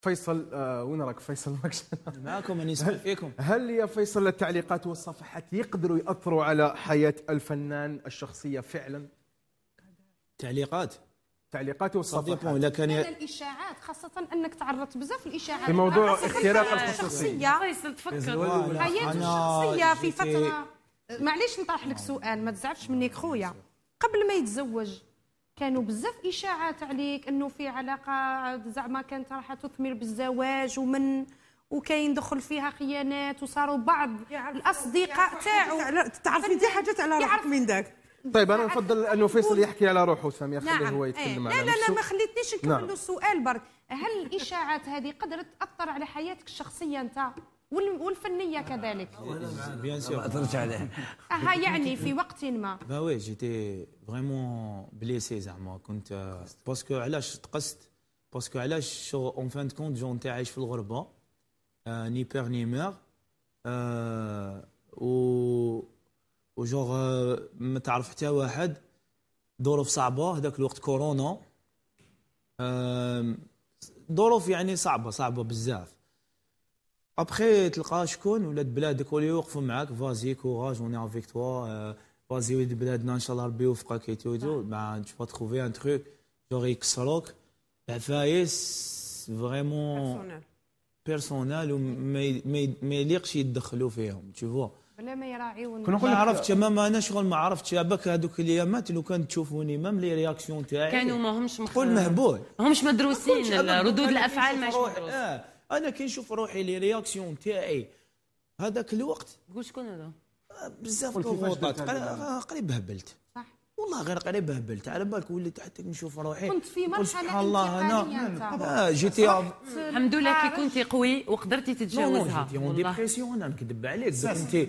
فيصل آه وين راك فيصل معكم اني فيكم هل يا فيصل التعليقات والصفحات يقدروا ياثروا على حياه الفنان الشخصيه فعلا؟ تعليقات تعليقات والصفحات الا الاشاعات خاصه انك تعرضت بزاف الاشاعات في موضوع اختراق الخصوصيه فيصل تفكر حياته الشخصيه في فتره معليش نطرح لك سؤال ما تزعفش منك خويا قبل ما يتزوج كانوا بزاف اشاعات عليك انه في علاقه زعما كانت راح تثمر بالزواج ومن وكاين دخل فيها خيانات وصاروا بعض الاصدقاء تاعو تعرفي انت حاجات على روحك من ذاك طيب انا نفضل انه فيصل يحكي على روحه سامي خليه نعم. هو إيه. يتكلم على لا لا لا ما خليتنيش نكمل نعم. السؤال برك هل الاشاعات هذه قدرت تاثر على حياتك الشخصيه انت والفنيه كذلك بيان سور اثرت عليه اها يعني في وقت ما با وي جيتي فريمون بليسي زعما كنت باسكو علاش تقست باسكو علاش اون فان كونت جون تاع عايش في الغربه ني بير ني مور و و جوغ آه، ما تعرف حتى واحد ظروف صعبه هذاك الوقت كورونا آه، ظروف يعني صعبه صعبه بزاف ابخي تلقى شكون ولاد بلادك واللي يوقفوا معاك فازي كوراج اون افيك توا فازي ولاد بلادنا ان شاء الله ربي يوفقك اي تو مع با تخوفي ان تخوك جور يكسروك عفايس فريمون بيرسونال وما يليقش يدخلوا فيهم تشوفوا بلا ما يراعيون كنا نقول عرفت ماما انا شغل ما عرفتش باك هذوك الايامات لو كان تشوفوني مام لي رياكسيون تاعي كانوا ماهمش همش مقل... مهبول ماهمش مدروسين ردود الافعال ماهيش مدروسين انا كي نشوف روحي لي رياكسيون تاعي هذاك الوقت قول شكون هذا بزاف ضغوطات آه، قريب هبلت والله غير قريب هبلت على بالك وليت حتى نشوف روحي كنت في مرحله سبحان الله انا آه، جيتي الحمد لله كي كنتي قوي وقدرتي تتجاوزها جيتي اون ديبرسيون انا نكذب عليك كنتي